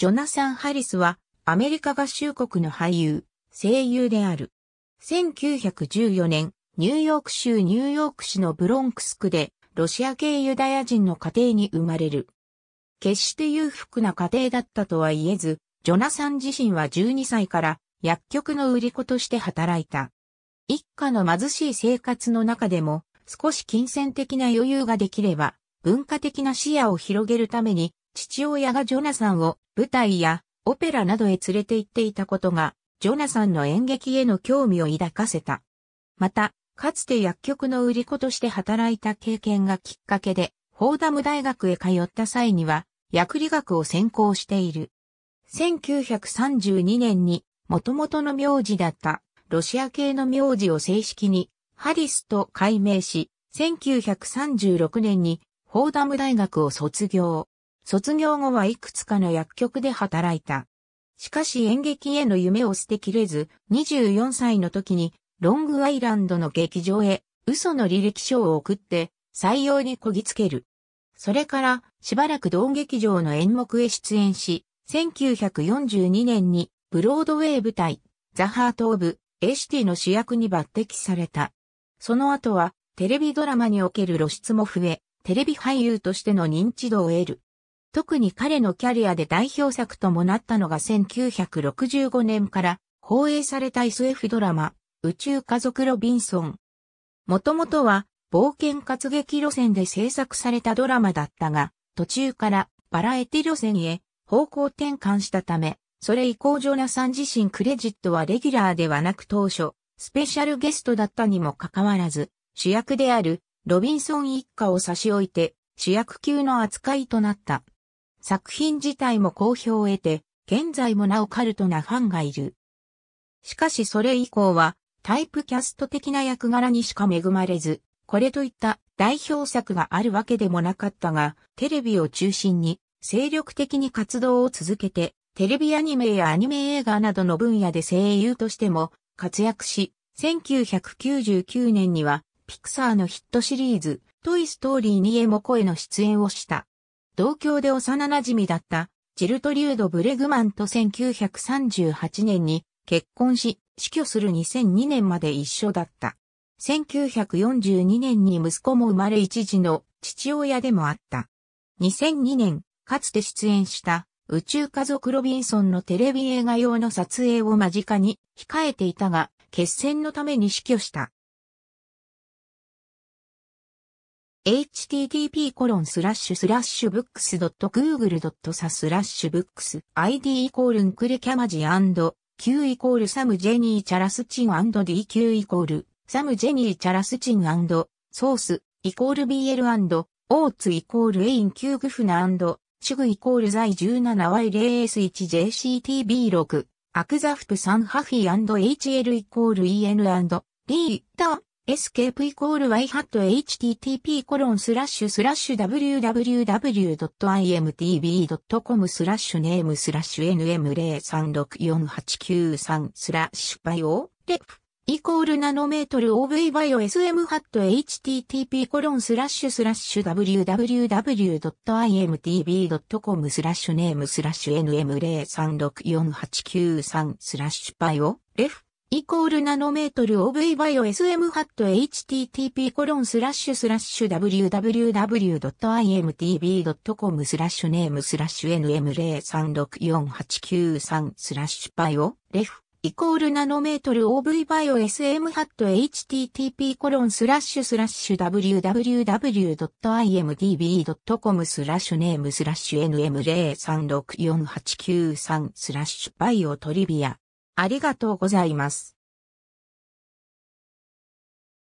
ジョナサン・ハリスは、アメリカ合衆国の俳優、声優である。1914年、ニューヨーク州ニューヨーク市のブロンクス区で、ロシア系ユダヤ人の家庭に生まれる。決して裕福な家庭だったとは言えず、ジョナサン自身は12歳から薬局の売り子として働いた。一家の貧しい生活の中でも少し金銭的な余裕ができれば文化的な視野を広げるために父親がジョナサンを舞台やオペラなどへ連れて行っていたことが、ジョナサンの演劇への興味を抱かせた。また、かつて薬局の売り子として働いた経験がきっかけで、フォーダム大学へ通った際には、薬理学を専攻している。1932年に、元々の名字だったロシア系の名字を正式にハリスと改名し、1936年にフォーダム大学を卒業。卒業後はいくつかの薬局で働いた。しかし演劇への夢を捨てきれず、24歳の時にロングアイランドの劇場へ嘘の履歴書を送って採用にこぎつける。それからしばらく同劇場の演目へ出演し、1942年にブロードウェイ舞台、ザ・ハート・オブ・エシティの主役に抜擢された。その後はテレビドラマにおける露出も増え、テレビ俳優としての認知度を得る。特に彼のキャリアで代表作ともなったのが1965年から放映された SF ドラマ、宇宙家族ロビンソン。もともとは冒険活劇路線で制作されたドラマだったが、途中からバラエティ路線へ方向転換したため、それ以降ジョナさん自身クレジットはレギュラーではなく当初、スペシャルゲストだったにもかかわらず、主役であるロビンソン一家を差し置いて主役級の扱いとなった。作品自体も好評を得て、現在もなおカルトなファンがいる。しかしそれ以降は、タイプキャスト的な役柄にしか恵まれず、これといった代表作があるわけでもなかったが、テレビを中心に精力的に活動を続けて、テレビアニメやアニメ映画などの分野で声優としても活躍し、1999年には、ピクサーのヒットシリーズ、トイ・ストーリーにへも声の出演をした。同郷で幼馴染だったジルトリュード・ブレグマンと1938年に結婚し、死去する2002年まで一緒だった。1942年に息子も生まれ一児の父親でもあった。2002年、かつて出演した宇宙家族ロビンソンのテレビ映画用の撮影を間近に控えていたが、決戦のために死去した。http コロンスラッシュスラッシュブックス .google.sa スラッシュブックス id イコールンクレキャマジ &q イコールサムジェニーチャラスチン &dq イコールサムジェニーチャラスチンソースイコール bl& オーツイコールエインキューグフナシュグイコール在 17YLS1JCTB6 アクザフプサンハフィ &HL イコール EN&D ター escape イコール y ハット http コロンスラッシュスラッシュ www.imtb.com スラッシュネームスラッシュ nm036489 スラッシュバイオレフイコールナノメートル OV バイオ SM ハット http コロンスラッシュスラッシュ www.imtb.com スラッシュネームスラッシュ nm036489 スラッシュバイオレフイコールナノメートル OV バイオ SM ハット http コロンスラッシュスラッシュ www.imtb.com スラッシュネームスラッシュ nm0364893 スラッシュバイオレフイコールナノメートル OV バイオ SM ハット http コロンスラッシュスラッシュ w w w i m t b c o m スラッシュネームスラッシュ nm0364893 スラッシュバイオトリビアありがとうございます。